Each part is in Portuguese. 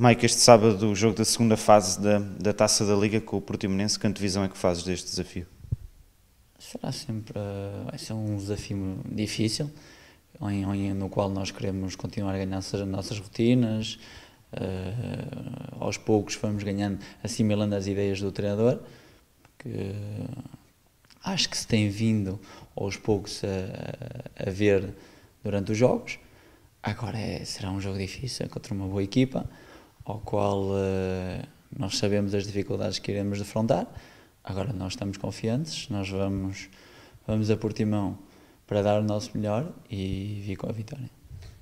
Mike, este sábado o jogo da segunda fase da, da Taça da Liga com o Portimonense, que antevisão é que fazes deste desafio? Será sempre, eh, vai ser um desafio difícil, no qual nós queremos continuar a ganhar as nossas rotinas, uh, aos poucos vamos ganhando, assimilando as ideias do treinador, que eh, acho que se tem vindo aos poucos a, a ver durante os jogos. Agora é, será um jogo difícil contra uma boa equipa, ao qual eh, nós sabemos as dificuldades que iremos defrontar. Agora nós estamos confiantes, nós vamos, vamos a Portimão para dar o nosso melhor e vir com a vitória.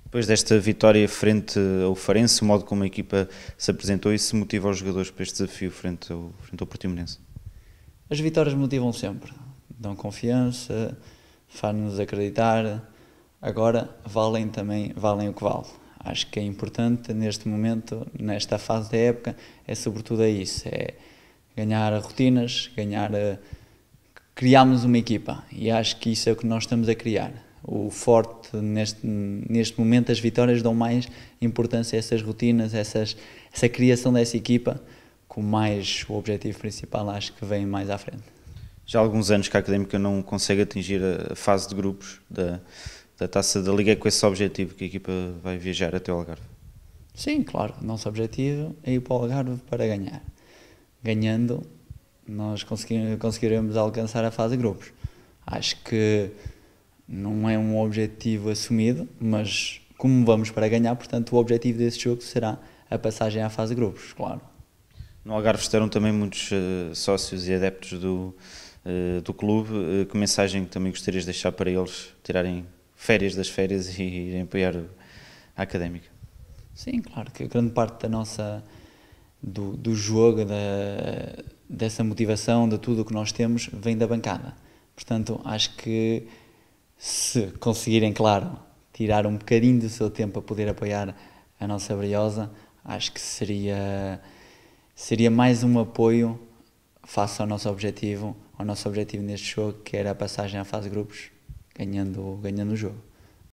Depois desta vitória frente ao Farense, o modo como a equipa se apresentou, isso motiva os jogadores para este desafio frente ao, frente ao Portimonense? As vitórias motivam sempre, dão confiança, fazem-nos acreditar, agora valem também, valem o que vale acho que é importante neste momento, nesta fase da época, é sobretudo é isso, é ganhar rotinas, ganhar eh, criarmos uma equipa e acho que isso é o que nós estamos a criar. O forte neste, neste momento as vitórias dão mais importância a essas rotinas, essas, essa criação dessa equipa, com mais o objetivo principal acho que vem mais à frente já há alguns anos que a Académica não consegue atingir a fase de grupos da, da Taça da Liga é com esse objetivo que a equipa vai viajar até o Algarve. Sim, claro. Nosso objetivo é ir para o Algarve para ganhar. Ganhando, nós conseguiremos alcançar a fase de grupos. Acho que não é um objetivo assumido, mas como vamos para ganhar, portanto, o objetivo desse jogo será a passagem à fase de grupos, claro. No Algarve estarão também muitos uh, sócios e adeptos do, eh, do clube. Eh, que mensagem também gostarias de deixar para eles tirarem férias das férias e irem apoiar a académica? Sim, claro que grande parte da nossa do, do jogo, da, dessa motivação, de tudo o que nós temos, vem da bancada. Portanto, acho que se conseguirem, claro, tirar um bocadinho do seu tempo a poder apoiar a nossa Briosa, acho que seria, seria mais um apoio face ao nosso objetivo, ao nosso objetivo neste jogo, que era a passagem à fase de grupos, ganhando, ganhando o jogo.